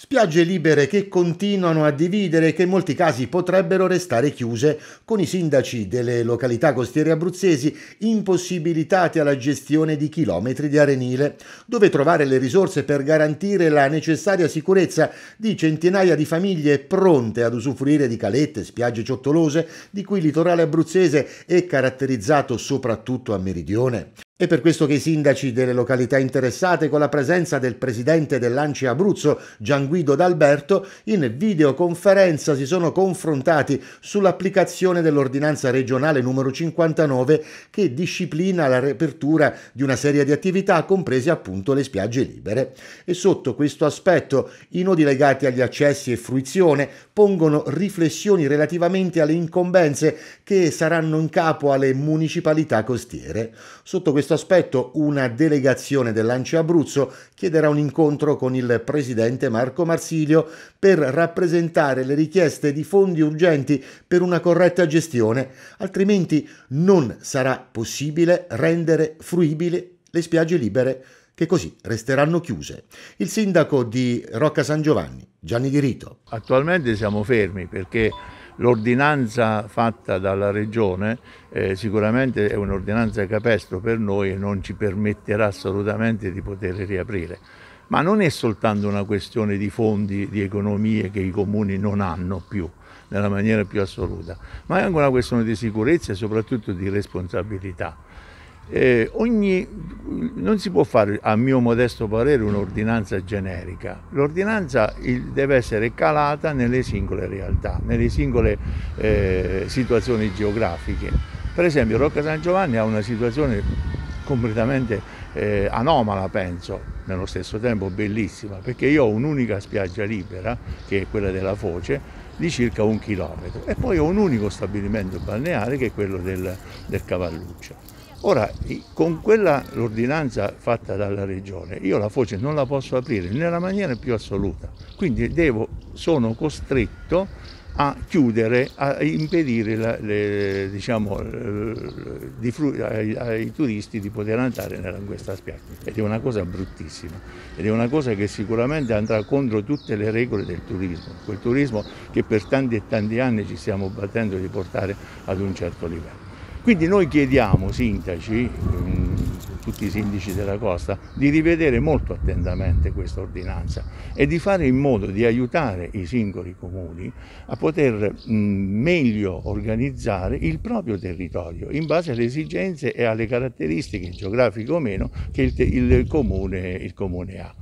Spiagge libere che continuano a dividere e che in molti casi potrebbero restare chiuse, con i sindaci delle località costiere abruzzesi impossibilitati alla gestione di chilometri di arenile, dove trovare le risorse per garantire la necessaria sicurezza di centinaia di famiglie pronte ad usufruire di calette, spiagge ciottolose, di cui il litorale abruzzese è caratterizzato soprattutto a meridione. È per questo che i sindaci delle località interessate, con la presenza del presidente dell'Anci Abruzzo Gianguido D'Alberto, in videoconferenza si sono confrontati sull'applicazione dell'ordinanza regionale numero 59 che disciplina la riapertura di una serie di attività, comprese appunto le spiagge libere. E sotto questo aspetto i nodi legati agli accessi e fruizione pongono riflessioni relativamente alle incombenze che saranno in capo alle municipalità costiere. Sotto questo questo aspetto una delegazione dell'Anci Abruzzo chiederà un incontro con il presidente Marco Marsilio per rappresentare le richieste di fondi urgenti per una corretta gestione, altrimenti non sarà possibile rendere fruibili le spiagge libere che così resteranno chiuse. Il sindaco di Rocca San Giovanni, Gianni Di Rito. Attualmente siamo fermi perché L'ordinanza fatta dalla Regione eh, sicuramente è un'ordinanza capestro per noi e non ci permetterà assolutamente di poter riaprire. Ma non è soltanto una questione di fondi, di economie che i comuni non hanno più nella maniera più assoluta, ma è anche una questione di sicurezza e soprattutto di responsabilità eh, ogni, non si può fare, a mio modesto parere, un'ordinanza generica. L'ordinanza deve essere calata nelle singole realtà, nelle singole eh, situazioni geografiche. Per esempio Rocca San Giovanni ha una situazione completamente eh, anomala, penso, nello stesso tempo bellissima, perché io ho un'unica spiaggia libera, che è quella della Foce, di circa un chilometro e poi ho un unico stabilimento balneare che è quello del, del Cavalluccio. Ora, con quella l'ordinanza fatta dalla Regione, io la foce non la posso aprire nella maniera più assoluta, quindi devo, sono costretto a chiudere, a impedire la, le, diciamo, di fru- ai, ai, turisti di poter andare nella, in questa spiaggia. Ed è una cosa bruttissima, ed è una cosa che sicuramente andrà contro tutte le regole del turismo, quel turismo che per tanti e tanti anni ci stiamo battendo di portare ad un certo livello. Quindi noi chiediamo sindaci, mm, tutti i sindaci della costa, di rivedere molto attentamente questa ordinanza e di fare in modo di aiutare i singoli comuni a poter mm, meglio organizzare il proprio territorio in base alle esigenze e alle caratteristiche geografiche o meno che il, il, comune, il comune ha.